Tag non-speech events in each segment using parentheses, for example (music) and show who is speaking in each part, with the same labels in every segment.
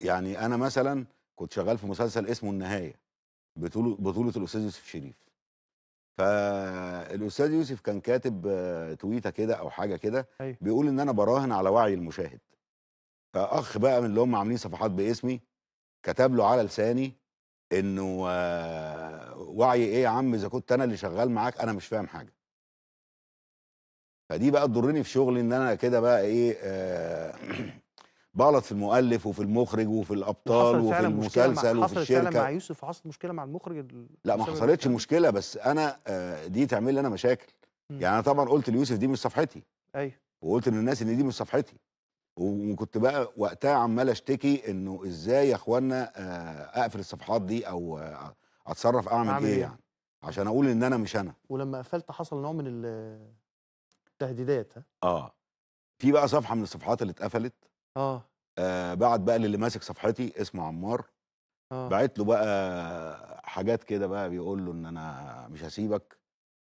Speaker 1: يعني انا مثلا كنت شغال في مسلسل اسمه النهايه بطوله بطوله الاستاذ يوسف شريف فالاستاذ يوسف كان كاتب تويته كده او حاجه كده أيوه. بيقول ان انا براهن على وعي المشاهد فاخ بقى من اللي هم عاملين صفحات باسمي كتب له على لساني انه وعي ايه يا عم اذا كنت انا اللي شغال معاك انا مش فاهم حاجه فدي بقى تضرني في شغلي ان انا كده بقى ايه آه (clears throat) بغلط في المؤلف وفي المخرج وفي الابطال وفي المسلسل وفي الشركه حصلت مع
Speaker 2: يوسف حصلت مشكله مع المخرج لا ما حصلتش
Speaker 1: مشكله بس انا آه، دي تعمل لي انا مشاكل م. يعني انا طبعا قلت ليوسف دي مش صفحتي ايوه وقلت للناس ان دي مش صفحتي وكنت بقى وقتها عمال اشتكي انه ازاي يا اخوانا آه، اقفل الصفحات دي او آه، اتصرف اعمل, أعمل إيه, ايه يعني عشان اقول ان انا مش انا
Speaker 2: ولما قفلت حصل نوع من التهديدات ها
Speaker 1: اه في بقى صفحه من الصفحات اللي اتقفلت آه. آه بعت بقى للي ماسك صفحتي اسمه عمار آه. بعت له بقى حاجات كده بقى بيقول له ان انا مش هسيبك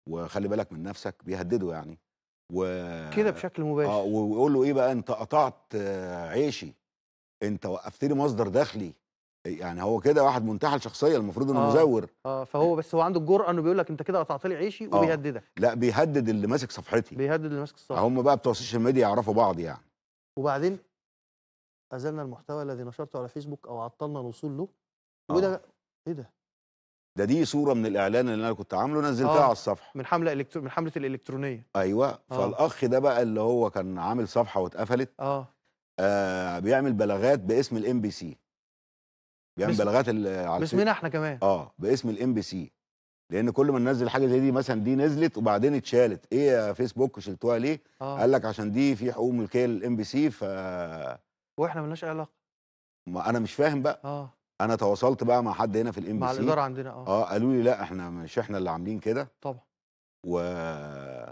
Speaker 1: وخلي بالك من نفسك بيهدده يعني و كده بشكل آه، مباشر اه ويقول له ايه بقى انت قطعت عيشي انت وقفت لي مصدر دخلي يعني هو كده واحد منتحل شخصيه المفروض انه آه مزور
Speaker 2: اه فهو بس هو عنده الجرأه انه بيقول لك انت كده قطعت لي عيشي آه وبيهددك
Speaker 1: لا بيهدد اللي ماسك صفحتي بيهدد اللي ماسك الصفحه هم بقى بتوع السوشيال ميديا يعرفوا بعض يعني
Speaker 2: وبعدين أزلنا المحتوى الذي نشرته على فيسبوك أو عطلنا الوصول له آه. وده إيه ده؟
Speaker 1: ده دي صورة من الإعلان اللي أنا كنت عامله نزلتها آه. على الصفحة
Speaker 2: من حملة إلكترو... من حملة الإلكترونية
Speaker 1: أيوه آه. فالأخ ده بقى اللي هو كان عامل صفحة واتقفلت آه. آه بيعمل بلاغات باسم الام بي سي بيعمل بس... بلاغات على باسمنا احنا كمان اه باسم الام بي سي لان كل ما ننزل حاجه زي دي مثلا دي نزلت وبعدين اتشالت ايه يا فيسبوك شلتوها ليه
Speaker 2: آه. قال لك عشان
Speaker 1: دي في حقوق ملكيه للام بي سي ف
Speaker 2: واحنا ملناش اي علاقه
Speaker 1: ما انا مش فاهم بقى اه انا تواصلت بقى مع حد هنا في الام بي سي مع الاداره عندنا اه اه قالوا لي لا احنا مش احنا اللي عاملين كده طبعا و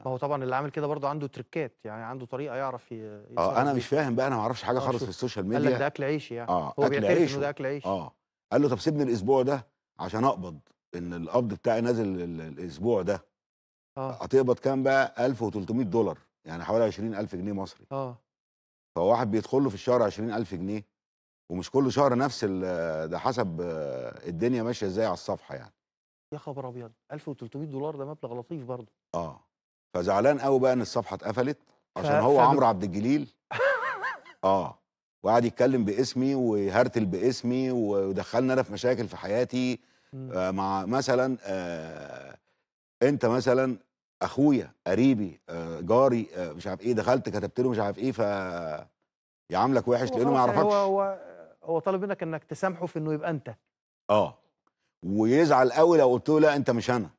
Speaker 2: ما هو طبعا اللي عامل كده برضه عنده تركات يعني عنده طريقه يعرف اه انا
Speaker 1: مش فاهم بقى انا ما اعرفش حاجه آه، خالص في السوشيال ميديا قال لك ده اكل
Speaker 2: عيش يعني آه هو بيعترف انه ده اكل عيش اه
Speaker 1: قال له طب سيبني الاسبوع ده عشان اقبض ان القبض بتاعي نازل الاسبوع ده اه هتقبض كام بقى 1300 دولار يعني حوالي 20000 جنيه مصري اه فهو واحد بيدخل له في الشهر 20000 جنيه ومش كل شهر نفس آه، ده حسب آه، الدنيا ماشيه ازاي على الصفحه يعني
Speaker 2: يا خبر ابيض 1300 دولار ده مبلغ لطيف برضه
Speaker 1: اه فزعلان قوي بقى ان الصفحه اتقفلت عشان ف... هو ف... عمرو عبد الجليل (laughs) اه وقعد يتكلم باسمي ويهرتل باسمي ودخلني انا في مشاكل في حياتي إمم. آه مع مثلا آه انت مثلا اخويا قريبي آه، جاري آه، مش عارف ايه دخلت كتبت له مش عارف ايه ف يعاملك وحش لانه ما يعني يعرفكش هو
Speaker 2: هو هو طالب منك انك تسامحه في انه يبقى انت
Speaker 1: اه ويزعل قوي لو قلت له لا انت مش انا